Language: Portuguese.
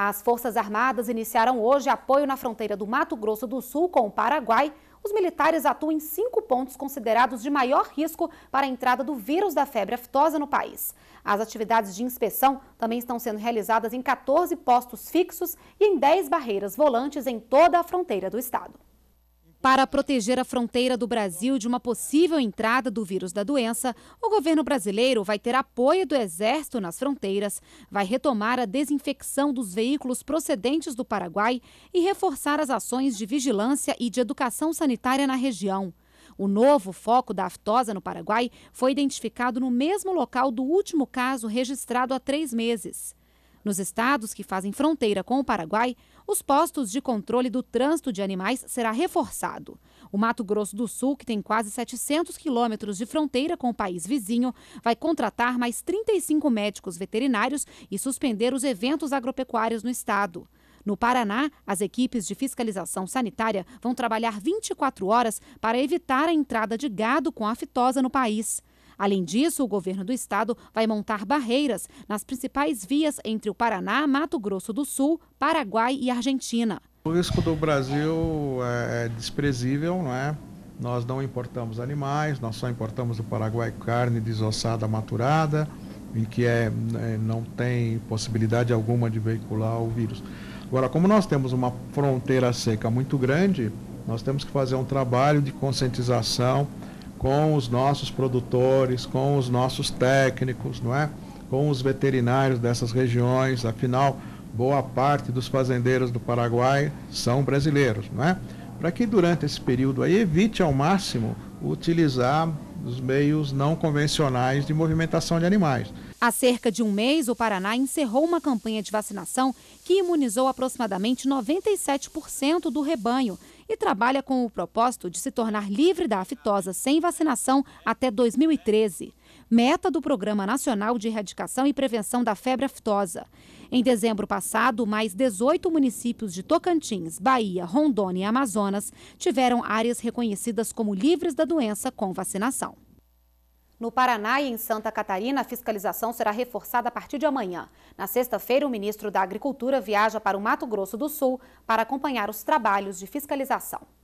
As Forças Armadas iniciaram hoje apoio na fronteira do Mato Grosso do Sul com o Paraguai. Os militares atuam em cinco pontos considerados de maior risco para a entrada do vírus da febre aftosa no país. As atividades de inspeção também estão sendo realizadas em 14 postos fixos e em 10 barreiras volantes em toda a fronteira do estado. Para proteger a fronteira do Brasil de uma possível entrada do vírus da doença, o governo brasileiro vai ter apoio do Exército nas fronteiras, vai retomar a desinfecção dos veículos procedentes do Paraguai e reforçar as ações de vigilância e de educação sanitária na região. O novo foco da aftosa no Paraguai foi identificado no mesmo local do último caso registrado há três meses. Nos estados que fazem fronteira com o Paraguai, os postos de controle do trânsito de animais será reforçado. O Mato Grosso do Sul, que tem quase 700 quilômetros de fronteira com o país vizinho, vai contratar mais 35 médicos veterinários e suspender os eventos agropecuários no estado. No Paraná, as equipes de fiscalização sanitária vão trabalhar 24 horas para evitar a entrada de gado com aftosa no país. Além disso, o governo do estado vai montar barreiras nas principais vias entre o Paraná, Mato Grosso do Sul, Paraguai e Argentina. O risco do Brasil é, é desprezível, não é? Nós não importamos animais, nós só importamos do Paraguai carne desossada maturada, em que é, é, não tem possibilidade alguma de veicular o vírus. Agora, como nós temos uma fronteira seca muito grande, nós temos que fazer um trabalho de conscientização com os nossos produtores, com os nossos técnicos, não é? Com os veterinários dessas regiões, afinal, boa parte dos fazendeiros do Paraguai são brasileiros, não é? Para que durante esse período aí evite ao máximo utilizar os meios não convencionais de movimentação de animais. Há cerca de um mês, o Paraná encerrou uma campanha de vacinação que imunizou aproximadamente 97% do rebanho e trabalha com o propósito de se tornar livre da aftosa sem vacinação até 2013 meta do Programa Nacional de Erradicação e Prevenção da Febre Aftosa. Em dezembro passado, mais 18 municípios de Tocantins, Bahia, Rondônia e Amazonas tiveram áreas reconhecidas como livres da doença com vacinação. No Paraná e em Santa Catarina, a fiscalização será reforçada a partir de amanhã. Na sexta-feira, o ministro da Agricultura viaja para o Mato Grosso do Sul para acompanhar os trabalhos de fiscalização.